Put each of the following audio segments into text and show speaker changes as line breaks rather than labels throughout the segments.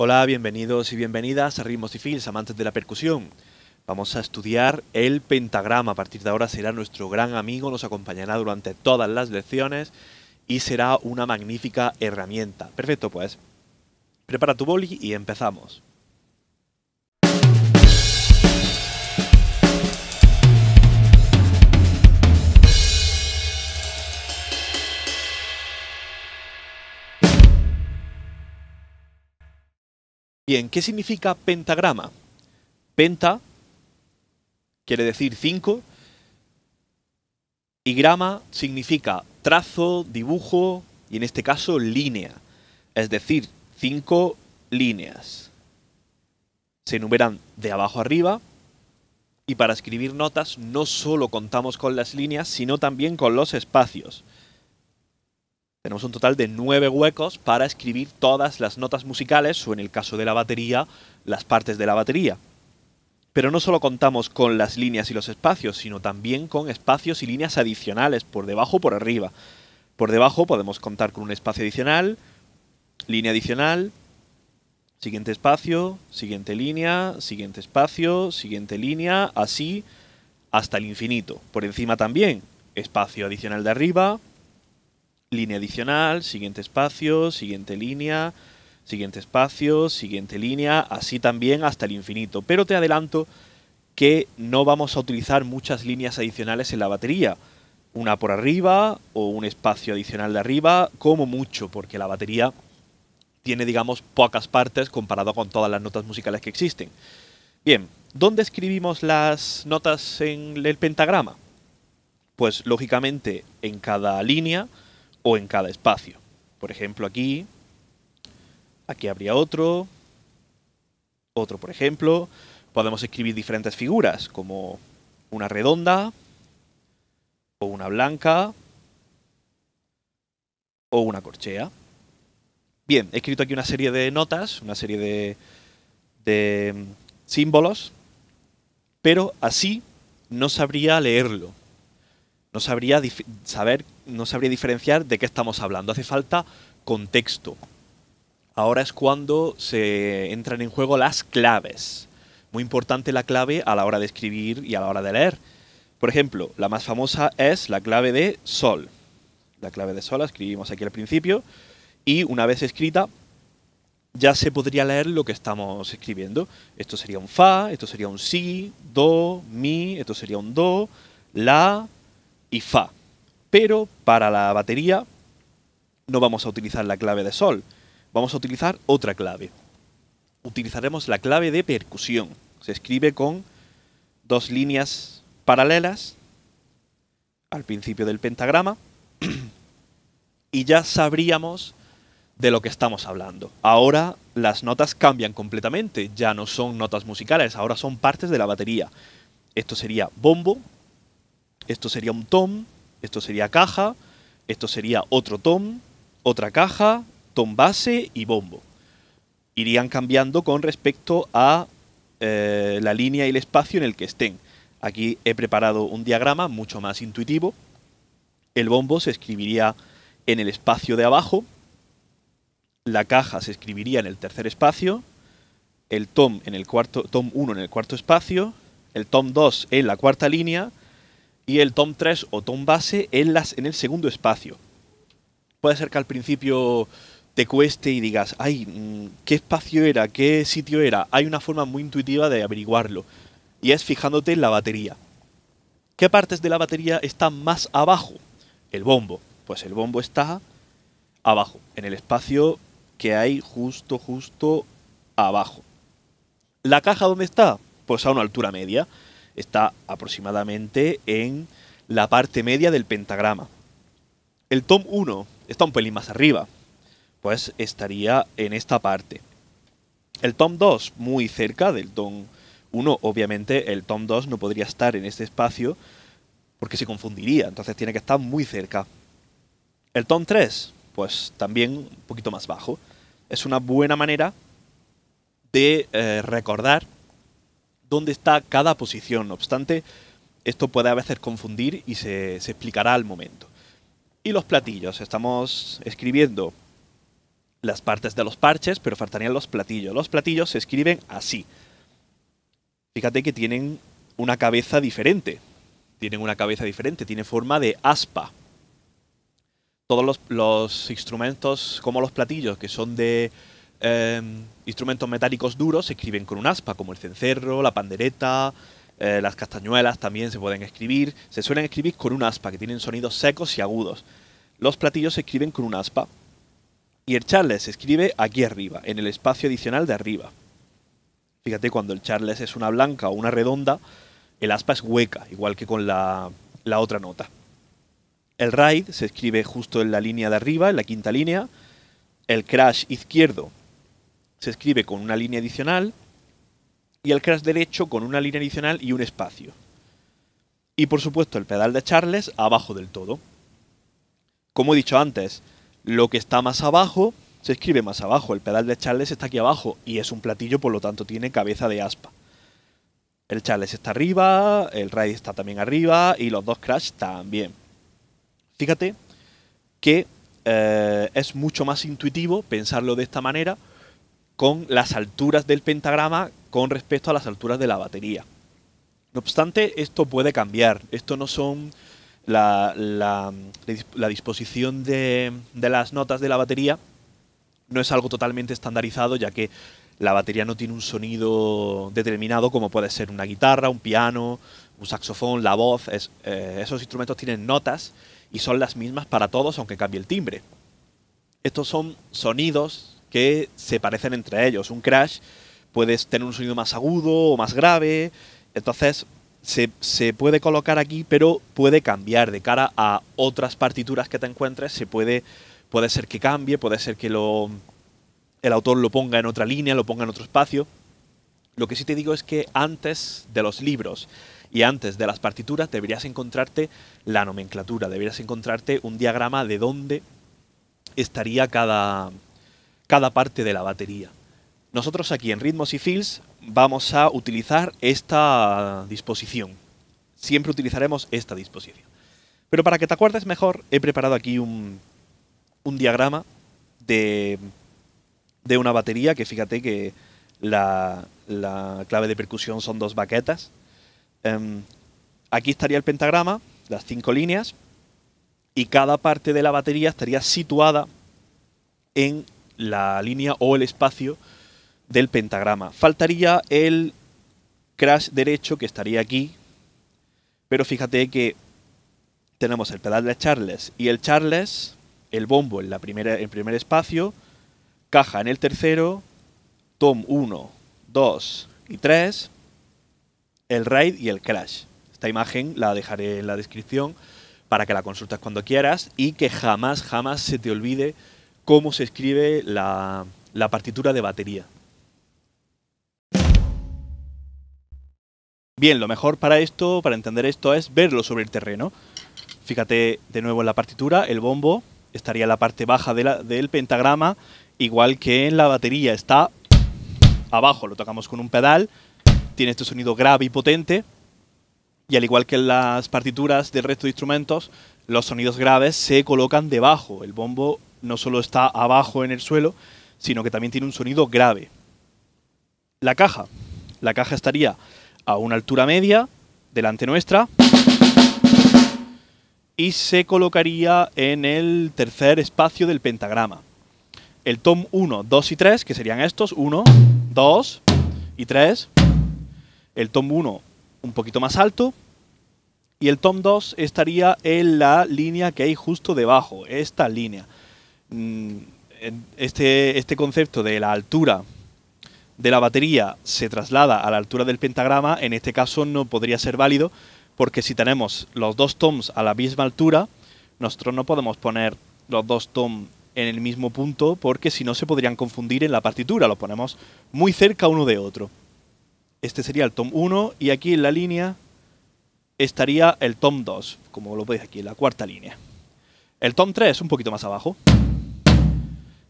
Hola, bienvenidos y bienvenidas a Ritmos y Fils, amantes de la percusión. Vamos a estudiar el pentagrama. A partir de ahora será nuestro gran amigo, nos acompañará durante todas las lecciones y será una magnífica herramienta. Perfecto, pues. Prepara tu boli y empezamos. Bien, ¿qué significa pentagrama? Penta quiere decir cinco y grama significa trazo, dibujo y en este caso línea, es decir, cinco líneas. Se enumeran de abajo arriba y para escribir notas no solo contamos con las líneas, sino también con los espacios. Tenemos un total de nueve huecos para escribir todas las notas musicales o en el caso de la batería, las partes de la batería. Pero no solo contamos con las líneas y los espacios, sino también con espacios y líneas adicionales, por debajo o por arriba. Por debajo podemos contar con un espacio adicional, línea adicional, siguiente espacio, siguiente línea, siguiente espacio, siguiente línea, así hasta el infinito. Por encima también, espacio adicional de arriba, línea adicional, siguiente espacio, siguiente línea, siguiente espacio, siguiente línea, así también hasta el infinito. Pero te adelanto que no vamos a utilizar muchas líneas adicionales en la batería. Una por arriba o un espacio adicional de arriba, como mucho, porque la batería tiene, digamos, pocas partes comparado con todas las notas musicales que existen. Bien, ¿dónde escribimos las notas en el pentagrama? Pues lógicamente en cada línea, o en cada espacio. Por ejemplo, aquí, aquí habría otro, otro por ejemplo. Podemos escribir diferentes figuras, como una redonda, o una blanca, o una corchea. Bien, he escrito aquí una serie de notas, una serie de, de mm, símbolos, pero así no sabría leerlo no sabría saber, no sabría diferenciar de qué estamos hablando. Hace falta contexto. Ahora es cuando se entran en juego las claves. Muy importante la clave a la hora de escribir y a la hora de leer. Por ejemplo, la más famosa es la clave de sol. La clave de sol la escribimos aquí al principio y una vez escrita ya se podría leer lo que estamos escribiendo. Esto sería un fa, esto sería un si, do, mi, esto sería un do, la, y Fa. Pero para la batería no vamos a utilizar la clave de Sol, vamos a utilizar otra clave. Utilizaremos la clave de percusión. Se escribe con dos líneas paralelas al principio del pentagrama y ya sabríamos de lo que estamos hablando. Ahora las notas cambian completamente, ya no son notas musicales, ahora son partes de la batería. Esto sería bombo, esto sería un tom, esto sería caja, esto sería otro tom, otra caja, tom base y bombo. Irían cambiando con respecto a eh, la línea y el espacio en el que estén. Aquí he preparado un diagrama mucho más intuitivo. El bombo se escribiría en el espacio de abajo, la caja se escribiría en el tercer espacio, el tom en el cuarto tom 1 en el cuarto espacio, el tom 2 en la cuarta línea y el tom 3 o tom base en, las, en el segundo espacio. Puede ser que al principio te cueste y digas, ay, mm, ¿qué espacio era? ¿Qué sitio era? Hay una forma muy intuitiva de averiguarlo, y es fijándote en la batería. ¿Qué partes de la batería están más abajo? El bombo. Pues el bombo está abajo, en el espacio que hay justo, justo abajo. ¿La caja dónde está? Pues a una altura media está aproximadamente en la parte media del pentagrama. El tom 1 está un pelín más arriba, pues estaría en esta parte. El tom 2 muy cerca del tom 1, obviamente el tom 2 no podría estar en este espacio porque se confundiría, entonces tiene que estar muy cerca. El tom 3, pues también un poquito más bajo. Es una buena manera de eh, recordar dónde está cada posición. No obstante, esto puede a veces confundir y se, se explicará al momento. Y los platillos. Estamos escribiendo las partes de los parches, pero faltarían los platillos. Los platillos se escriben así. Fíjate que tienen una cabeza diferente. Tienen una cabeza diferente, tiene forma de aspa. Todos los, instrumentos, como los platillos, que son de Em, instrumentos metálicos duros se escriben con un aspa, como el cencerro, la pandereta, eh, las castañuelas también se pueden escribir. Se suelen escribir con un aspa, que tienen sonidos secos y agudos. Los platillos se escriben con un aspa. Y el charles se escribe aquí arriba, en el espacio adicional de arriba. Fíjate, cuando el charles es una blanca o una redonda, el aspa es hueca, igual que con la, la otra nota. El raid se escribe justo en la línea de arriba, en la quinta línea. El crash izquierdo se escribe con una línea adicional y el crash derecho con una línea adicional y un espacio. Y por supuesto el pedal de Charles abajo del todo. Como he dicho antes, lo que está más abajo se escribe más abajo. El pedal de Charles está aquí abajo y es un platillo, por lo tanto tiene cabeza de aspa. El Charles está arriba, el Ride está también arriba y los dos Crash también. Fíjate que eh, es mucho más intuitivo pensarlo de esta manera con las alturas del pentagrama con respecto a las alturas de la batería. No obstante, esto puede cambiar. Esto no son la, disposición de, las notas de la batería. No es algo totalmente estandarizado, ya que la batería no tiene un sonido determinado como puede ser una guitarra, un piano, un saxofón, la voz. Eh, esos instrumentos tienen notas y son las mismas para todos aunque cambie el timbre. Estos son sonidos que se parecen entre ellos. Un crash puedes tener un sonido más agudo o más grave, entonces se, puede colocar aquí, pero puede cambiar de cara a otras partituras que te encuentres, se puede, puede ser que cambie, puede ser que lo, el autor lo ponga en otra línea, lo ponga en otro espacio. Lo que sí te digo es que antes de los libros y antes de las partituras deberías encontrarte la nomenclatura, deberías encontrarte un diagrama de dónde estaría cada, cada parte de la batería. Nosotros aquí en Ritmos y Fills vamos a utilizar esta disposición. Siempre utilizaremos esta disposición. Pero para que te acuerdes mejor, he preparado aquí un, diagrama de, una batería que fíjate que la, clave de percusión son dos baquetas. Em, aquí estaría el pentagrama, las cinco líneas, y cada parte de la batería estaría situada en la línea o el espacio del pentagrama. Faltaría el crash derecho que estaría aquí, pero fíjate que tenemos el pedal de Charles y el Charles, el bombo en la primera, el primer espacio, caja en el tercero, tom 1, 2 y 3, el raid y el crash. Esta imagen la dejaré en la descripción para que la consultes cuando quieras y que jamás, jamás se te olvide cómo se escribe la, partitura de batería. Bien, lo mejor para esto, para entender esto, es verlo sobre el terreno. Fíjate de nuevo en la partitura, el bombo estaría en la parte baja de la, del pentagrama, igual que en la batería, está abajo, lo tocamos con un pedal, tiene este sonido grave y potente, y al igual que en las partituras del resto de instrumentos, los sonidos graves se colocan debajo, el bombo no solo está abajo en el suelo, sino que también tiene un sonido grave. La caja. La caja estaría a una altura media, delante nuestra, y se colocaría en el tercer espacio del pentagrama. El tom 1, 2 y 3, que serían estos, 1, 2 y 3. El tom 1 un poquito más alto, y el tom 2 estaría en la línea que hay justo debajo, esta línea. Este, este, concepto de la altura de la batería se traslada a la altura del pentagrama, en este caso no podría ser válido, porque si tenemos los dos toms a la misma altura, nosotros no podemos poner los dos toms en el mismo punto, porque si no se podrían confundir en la partitura, los ponemos muy cerca uno de otro. Este sería el tom 1 y aquí en la línea estaría el tom 2, como lo veis aquí, en la cuarta línea. El tom 3 un poquito más abajo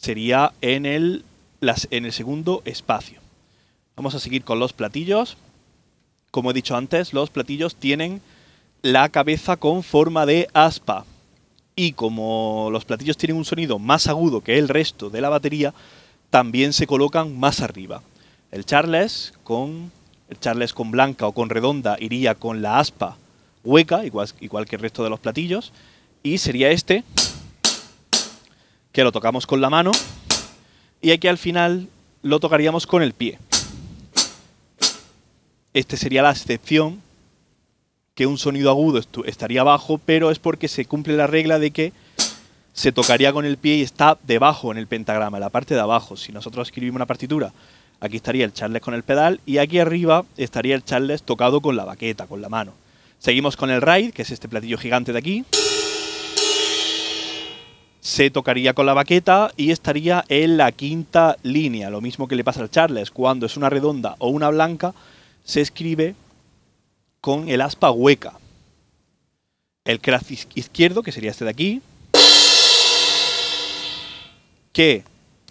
sería en el, las, en el segundo espacio. Vamos a seguir con los platillos. Como he dicho antes, los platillos tienen la cabeza con forma de aspa. Y como los platillos tienen un sonido más agudo que el resto de la batería, también se colocan más arriba. El Charles con, Charles con blanca o con redonda iría con la aspa hueca, igual, igual que el resto de los platillos, y sería este que lo tocamos con la mano y aquí al final lo tocaríamos con el pie. Este sería la excepción que un sonido agudo estaría abajo, pero es porque se cumple la regla de que se tocaría con el pie y está debajo en el pentagrama, en la parte de abajo. Si nosotros escribimos una partitura, aquí estaría el charles con el pedal y aquí arriba estaría el charles tocado con la baqueta, con la mano. Seguimos con el ride, que es este platillo gigante de aquí se tocaría con la baqueta y estaría en la quinta línea. Lo mismo que le pasa al Charles, cuando es una redonda o una blanca, se escribe con el aspa hueca. El crash izquierdo, que sería este de aquí, que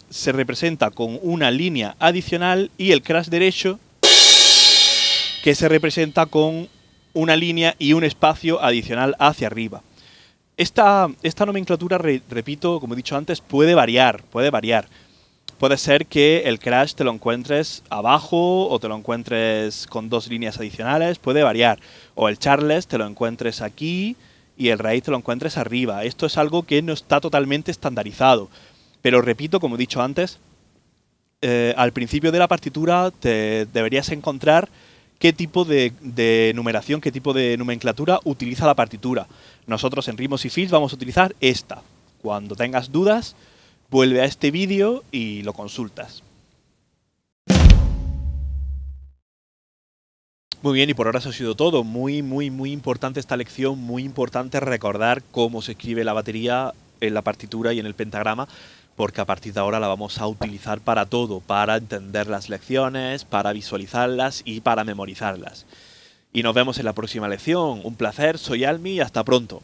se representa con una línea adicional, y el crash derecho, que se representa con una línea y un espacio adicional hacia arriba. Esta, nomenclatura, repito, como he dicho antes, puede variar, puede variar. Puede ser que el crash te lo encuentres abajo o te lo encuentres con dos líneas adicionales, puede variar. O el charles te lo encuentres aquí y el raíz te lo encuentres arriba. Esto es algo que no está totalmente estandarizado. Pero repito, como he dicho antes, eh, al principio de la partitura te deberías encontrar qué tipo de, numeración, qué tipo de nomenclatura utiliza la partitura. Nosotros en Ritmos y Fills vamos a utilizar esta. Cuando tengas dudas, vuelve a este vídeo y lo consultas. Muy bien, y por ahora eso ha sido todo. Muy, muy, muy importante esta lección, muy importante recordar cómo se escribe la batería en la partitura y en el pentagrama porque a partir de ahora la vamos a utilizar para todo, para entender las lecciones, para visualizarlas y para memorizarlas. Y nos vemos en la próxima lección. Un placer, soy Almi y hasta pronto.